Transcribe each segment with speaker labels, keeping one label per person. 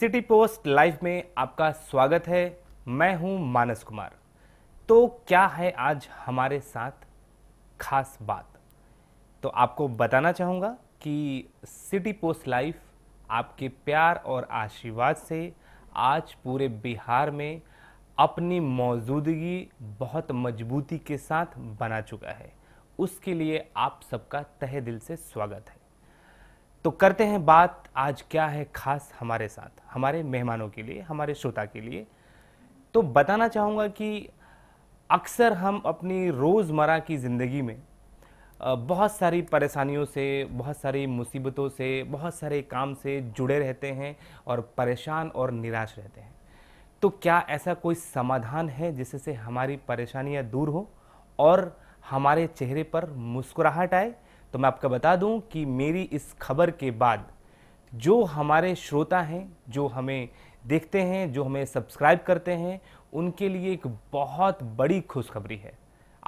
Speaker 1: city Post live में आपका स्वागत है मैं हूं मानस कुमार तो क्या है आज हमारे साथ खास बात तो आपको बताना चाहूँगा कि सिटी पोस्ट लाइफ आपके प्यार और आशीर्वाद से आज पूरे बिहार में अपनी मौजूदगी बहुत मजबूती के साथ बना चुका है उसके लिए आप सबका तहे दिल से स्वागत है तो करते हैं बात आज क्या है खास हमारे साथ हमारे मेहमानों के लिए हमारे श्रोता के लिए तो बताना चाहूँगा कि अक्सर हम अपनी रोज़मर्रा की ज़िंदगी में बहुत सारी परेशानियों से बहुत सारी मुसीबतों से बहुत सारे काम से जुड़े रहते हैं और परेशान और निराश रहते हैं तो क्या ऐसा कोई समाधान है जिससे हमारी परेशानियाँ दूर हो और हमारे चेहरे पर मुस्कुराहट आए तो मैं आपको बता दूं कि मेरी इस खबर के बाद जो हमारे श्रोता हैं जो हमें देखते हैं जो हमें सब्सक्राइब करते हैं उनके लिए एक बहुत बड़ी खुशखबरी है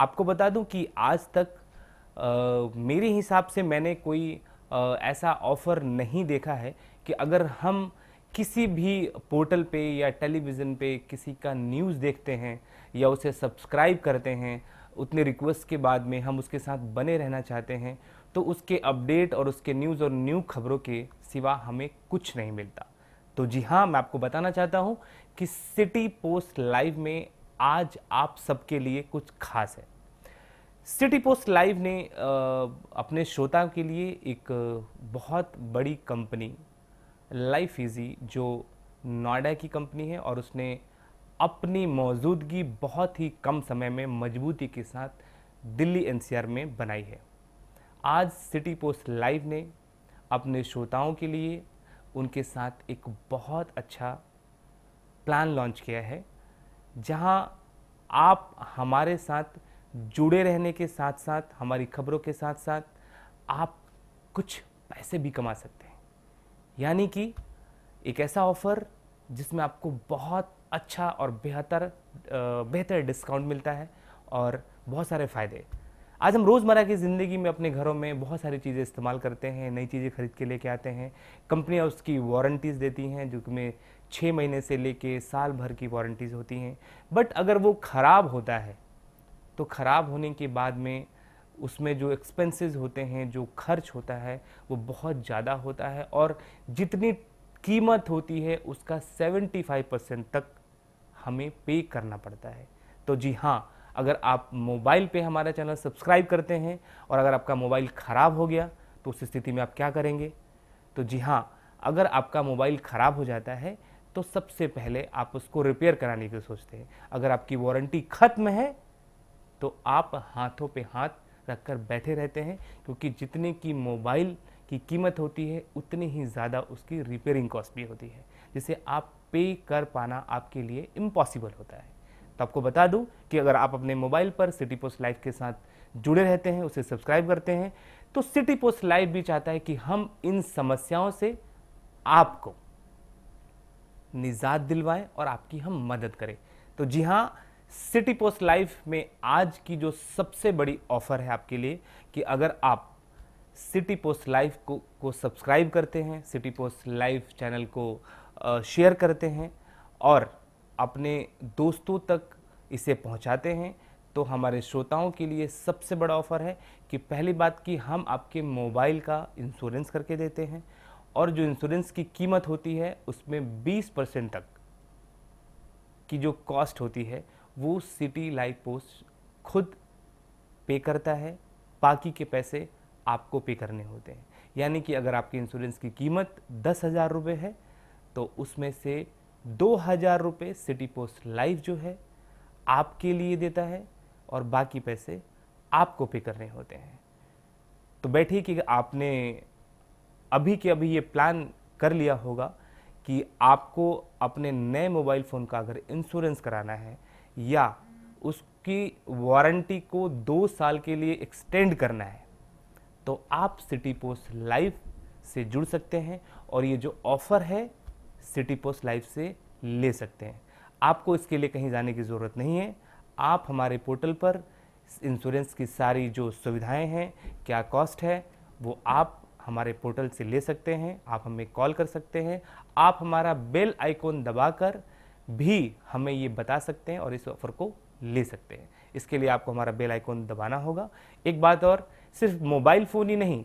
Speaker 1: आपको बता दूं कि आज तक आ, मेरे हिसाब से मैंने कोई आ, ऐसा ऑफ़र नहीं देखा है कि अगर हम किसी भी पोर्टल पे या टेलीविज़न पे किसी का न्यूज़ देखते हैं या उसे सब्सक्राइब करते हैं उतने रिक्वेस्ट के बाद में हम उसके साथ बने रहना चाहते हैं तो उसके अपडेट और उसके न्यूज़ और न्यू खबरों के सिवा हमें कुछ नहीं मिलता तो जी हाँ मैं आपको बताना चाहता हूँ कि सिटी पोस्ट लाइव में आज आप सबके लिए कुछ खास है सिटी पोस्ट लाइव ने अपने श्रोता के लिए एक बहुत बड़ी कंपनी लाइफ इजी जो नोएडा की कंपनी है और उसने अपनी मौजूदगी बहुत ही कम समय में मजबूती के साथ दिल्ली एनसीआर में बनाई है आज सिटी पोस्ट लाइव ने अपने श्रोताओं के लिए उनके साथ एक बहुत अच्छा प्लान लॉन्च किया है जहां आप हमारे साथ जुड़े रहने के साथ साथ हमारी खबरों के साथ साथ आप कुछ पैसे भी कमा सकते हैं यानी कि एक ऐसा ऑफ़र जिसमें आपको बहुत अच्छा और बेहतर बेहतर डिस्काउंट मिलता है और बहुत सारे फ़ायदे आज हम रोज़मर्रा की ज़िंदगी में अपने घरों में बहुत सारी चीज़ें इस्तेमाल करते हैं नई चीज़ें खरीद के लेके आते हैं कंपनियां उसकी वारंटीज़ देती हैं जो कि में छः महीने से लेके साल भर की वारंटीज़ होती हैं बट अगर वो ख़राब होता है तो ख़राब होने के बाद में उसमें जो एक्सपेंसेस होते हैं जो खर्च होता है वो बहुत ज़्यादा होता है और जितनी कीमत होती है उसका 75 परसेंट तक हमें पे करना पड़ता है तो जी हाँ अगर आप मोबाइल पे हमारा चैनल सब्सक्राइब करते हैं और अगर आपका मोबाइल ख़राब हो गया तो उस स्थिति में आप क्या करेंगे तो जी हाँ अगर आपका मोबाइल ख़राब हो जाता है तो सबसे पहले आप उसको रिपेयर कराने की सोचते हैं अगर आपकी वारंटी ख़त्म है तो आप हाथों पे हाथ रखकर बैठे रहते हैं क्योंकि जितने की मोबाइल की कीमत होती है उतनी ही ज़्यादा उसकी रिपेयरिंग कॉस्ट भी होती है जिसे आप पे कर पाना आपके लिए इम्पॉसिबल होता है तो आपको बता दूं कि अगर आप अपने मोबाइल पर सिटी पोस्ट लाइव के साथ जुड़े रहते हैं उसे सब्सक्राइब करते हैं तो सिटी पोस्ट लाइव भी चाहता है कि हम इन समस्याओं से आपको निजात दिलवाएं और आपकी हम मदद करें तो जी हाँ सिटी पोस्ट लाइव में आज की जो सबसे बड़ी ऑफर है आपके लिए कि अगर आप सिटी पोस्ट लाइव को को सब्सक्राइब करते हैं सिटी पोस्ट लाइव चैनल को शेयर करते हैं और अपने दोस्तों तक इसे पहुंचाते हैं तो हमारे श्रोताओं के लिए सबसे बड़ा ऑफ़र है कि पहली बात कि हम आपके मोबाइल का इंश्योरेंस करके देते हैं और जो इंश्योरेंस की कीमत होती है उसमें 20 परसेंट तक की जो कॉस्ट होती है वो सिटी लाइफ पोस्ट खुद पे करता है बाकी के पैसे आपको पे करने होते हैं यानी कि अगर आपके इंश्योरेंस की कीमत दस हज़ार रुपये है तो उसमें से दो हज़ार रुपये सिटी पोस्ट लाइव जो है आपके लिए देता है और बाकी पैसे आपको पे करने होते हैं तो बैठे कि आपने अभी के अभी ये प्लान कर लिया होगा कि आपको अपने नए मोबाइल फ़ोन का अगर इंश्योरेंस कराना है या उसकी वारंटी को दो साल के लिए एक्सटेंड करना है तो आप सिटी पोस्ट लाइव से जुड़ सकते हैं और ये जो ऑफ़र है सिटी पोस्ट लाइव से ले सकते हैं आपको इसके लिए कहीं जाने की ज़रूरत नहीं है आप हमारे पोर्टल पर इंश्योरेंस की सारी जो सुविधाएं हैं क्या कॉस्ट है वो आप हमारे पोर्टल से ले सकते हैं आप हमें कॉल कर सकते हैं आप हमारा बेल आइकॉन दबाकर भी हमें ये बता सकते हैं और इस ऑफ़र को ले सकते हैं इसके लिए आपको हमारा बेल आइकॉन दबाना होगा एक बात और सिर्फ मोबाइल फ़ोन ही नहीं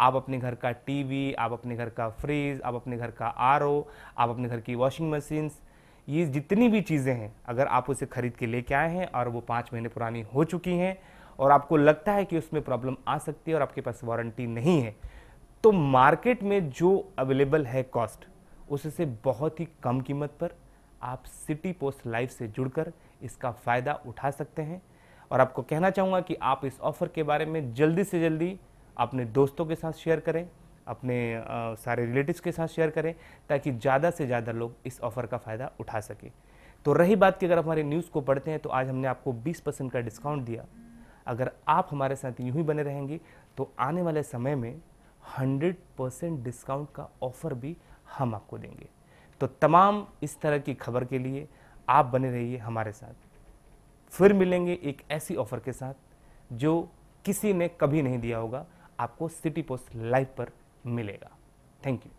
Speaker 1: आप अपने घर का टीवी आप अपने घर का फ्रिज आप अपने घर का आर आप अपने घर की वॉशिंग मशीन्स ये जितनी भी चीज़ें हैं अगर आप उसे खरीद के लेके आए हैं और वो पाँच महीने पुरानी हो चुकी हैं और आपको लगता है कि उसमें प्रॉब्लम आ सकती है और आपके पास वारंटी नहीं है तो मार्केट में जो अवेलेबल है कॉस्ट उससे बहुत ही कम कीमत पर आप सिटी पोस्ट लाइफ से जुड़कर इसका फ़ायदा उठा सकते हैं और आपको कहना चाहूँगा कि आप इस ऑफ़र के बारे में जल्दी से जल्दी अपने दोस्तों के साथ शेयर करें अपने आ, सारे रिलेटिव्स के साथ शेयर करें ताकि ज़्यादा से ज़्यादा लोग इस ऑफ़र का फ़ायदा उठा सकें तो रही बात की अगर हमारे न्यूज़ को पढ़ते हैं तो आज हमने आपको 20 परसेंट का डिस्काउंट दिया अगर आप हमारे साथ यूं ही बने रहेंगे तो आने वाले समय में 100 परसेंट डिस्काउंट का ऑफ़र भी हम आपको देंगे तो तमाम इस तरह की खबर के लिए आप बने रहिए हमारे साथ फिर मिलेंगे एक ऐसी ऑफ़र के साथ जो किसी ने कभी नहीं दिया होगा आपको सिटी पोस्ट लाइव पर मिलेगा थैंक यू